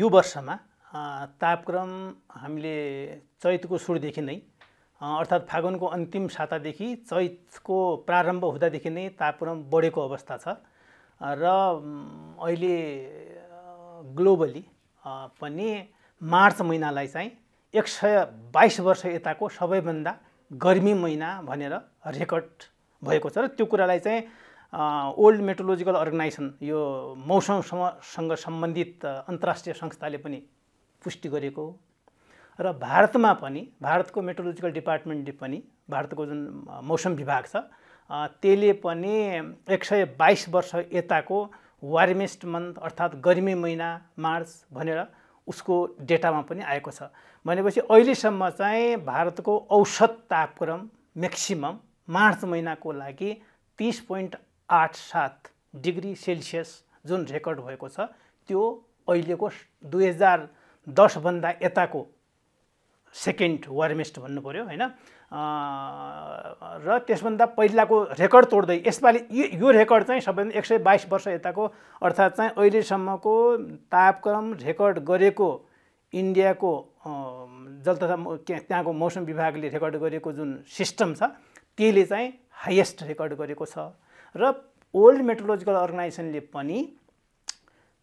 यो वर्षमा तापक्रम हामीले चैतको सुरुदेखि नै अर्थात् फागुनको अन्तिम सातादेखि चैतको प्रारम्भ हुँदादेखि नै तापक्रम बढेको अवस्था छ र अहिले ग्लोबली पनि मार्च महिनालाई चाहिँ एक सय बाइस वर्ष यताको सबैभन्दा गर्मी महिना भनेर रेकर्ड भएको छ र त्यो कुरालाई चाहिँ ओल्ड मेट्रोलोजिकल अर्गनाइजेसन यो मौसमसँग सम्बन्धित अन्तर्राष्ट्रिय संस्थाले पनि पुष्टि गरेको हो र भारतमा पनि भारतको मेट्रोलोजिकल डिपार्टमेन्टले पनि भारतको जुन मौसम विभाग छ त्यसले पनि एक सय बाइस वर्ष यताको वार्मेस्ट मन्थ अर्थात् गर्मी महिना मार्च भनेर उसको डेटामा पनि आएको छ भनेपछि अहिलेसम्म चाहिँ भारतको औसत तापक्रम म्याक्सिमम मार्च महिनाको लागि तिस पोइन्ट आठ सात डिग्री सेल्सियस जुन रेकर्ड भएको छ त्यो अहिलेको दुई हजार दसभन्दा यताको सेकेन्ड वार्मेस्ट भन्नु पऱ्यो होइन र त्यसभन्दा पहिलाको रेकर्ड तोड्दै यसपालि यो रेकर्ड चाहिँ सबैभन्दा एक सय बाइस वर्ष यताको अर्थात् चाहिँ अहिलेसम्मको तापक्रम रेकर्ड गरेको इन्डियाको जल तथा त्यहाँको मौसम विभागले रेकर्ड गरेको जुन सिस्टम छ त्यसले चाहिँ हाइएस्ट रेकर्ड गरेको छ र ओल्ड मेट्रोलोजिकल अर्गनाइजेसनले पनि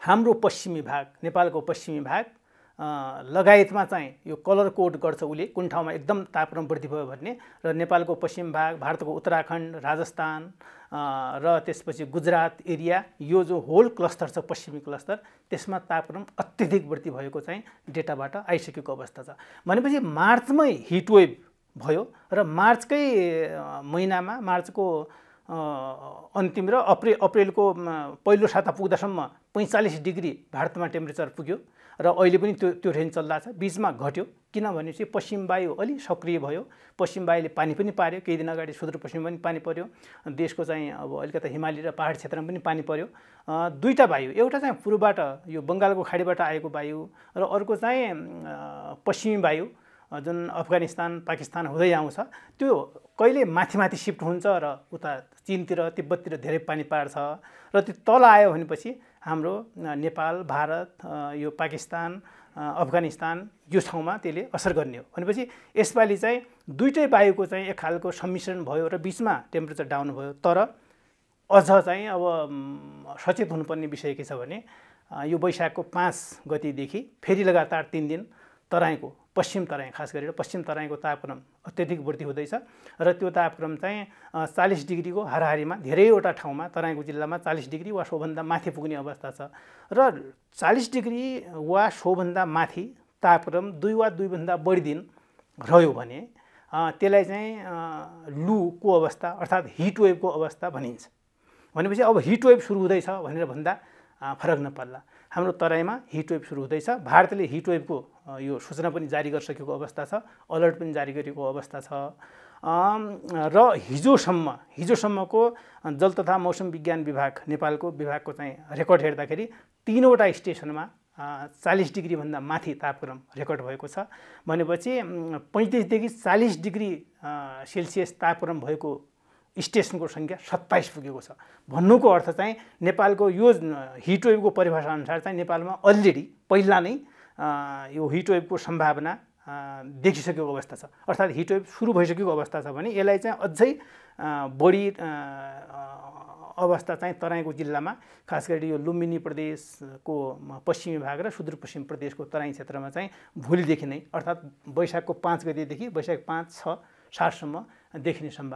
हाम्रो पश्चिमी भाग नेपालको पश्चिमी भाग लगायतमा चाहिँ यो कलर कोड गर्छ उसले कुन ठाउँमा एकदम तापक्रम वृद्धि भयो भन्ने र नेपालको पश्चिम भाग भारतको उत्तराखण्ड राजस्थान र त्यसपछि गुजरात एरिया यो जो होल क्लस्टर छ पश्चिमी क्लस्टर त्यसमा तापक्रम अत्यधिक वृद्धि भएको चाहिँ डेटाबाट आइसकेको अवस्था छ भनेपछि मार्चमै हिटवेभ भयो र मार्चकै महिनामा मार्चको अन्तिम र अप्रेल अप्रेलको पहिलो साता पुग्दासम्म पैँचालिस डिग्री भारतमा टेम्परेचर पुग्यो र अहिले पनि त्यो त्यो रेन्ज चल्दा छ बिचमा घट्यो किनभने चाहिँ पश्चिम वायु अलि सक्रिय भयो पश्चिम वायुले पानी पनि पार्यो केही दिन अगाडि सुदूरपश्चिम पनि पानी पर्यो देशको चाहिँ अब अलिकति हिमाली र पाहाड क्षेत्रमा पनि पानी पर्यो दुईवटा वायु एउटा चाहिँ पूर्वबाट यो बङ्गालको खाडीबाट आएको वायु र अर्को चाहिँ पश्चिमी वायु जुन अफगानिस्तान पाकिस्तान हुँदै आउँछ त्यो कहिले माथि माथि सिफ्ट हुन्छ र उता चिनतिर तिब्बततिर धेरै पानी पार्छ र त्यो तल आयो भनेपछि हाम्रो नेपाल भारत यो पाकिस्तान अफगानिस्तान यो ठाउँमा त्यसले असर गर्ने हो भनेपछि यसपालि चाहिँ दुइटै वायुको चाहिँ एक खालको सम्मिश्रण भयो र बिचमा टेम्परेचर डाउन भयो तर अझ चाहिँ अब सचेत हुनुपर्ने विषय के छ भने यो वैशाखको पाँच गतिदेखि फेरि लगातार तिन दिन तराईको पश्चिम तराई खास गरेर पश्चिम तराईको तापक्रम अत्यधिक वृद्धि हुँदैछ र त्यो तापक्रम चाहिँ चालिस डिग्रीको हाराहारीमा धेरैवटा ठाउँमा तराईको जिल्लामा चालिस डिग्री वा सोभन्दा माथि पुग्ने अवस्था छ र चालिस डिग्री वा सोभन्दा माथि तापक्रम दुई वा दुईभन्दा बढी दिन रह्यो भने त्यसलाई चाहिँ लुको अवस्था अर्थात् हिटवेभको अवस्था भनिन्छ भनेपछि अब हिटवेभ सुरु हुँदैछ भनेर भन्दा फरक नपर्ला हाम्रो तराईमा हिटवेभ सुरु हुँदैछ भारतले हिटवेभको यो सूचना पनि जारी गरिसकेको अवस्था छ अलर्ट पनि जारी गरेको अवस्था छ र हिजोसम्म हिजोसम्मको जल तथा मौसम विज्ञान विभाग नेपालको विभागको चाहिँ रेकर्ड हेर्दाखेरि तिनवटा स्टेसनमा चालिस डिग्रीभन्दा माथि तापक्रम रेकर्ड भएको छ भनेपछि पैँतिसदेखि चालिस डिग्री सेल्सियस तापक्रम भएको स्टेसनको सङ्ख्या सत्ताइस पुगेको छ भन्नुको अर्थ चाहिँ नेपालको यो हिटवेभको परिभाषाअनुसार चाहिँ नेपालमा अलरेडी पहिला नै यो हिटवेभको सम्भावना देखिसकेको अवस्था छ अर्थात् हिटवेभ सुरु भइसकेको अवस्था छ भने यसलाई चाहिँ अझै बढी अवस्था चाहिँ तराईको जिल्लामा खास गरी यो लुम्बिनी प्रदेशको पश्चिमी भाग र सुदूरपश्चिम प्रदेशको तराई क्षेत्रमा चाहिँ भोलिदेखि नै अर्थात् वैशाखको पाँच गतिदेखि वैशाख पाँच छ सातसम्म देखिने सम्भावना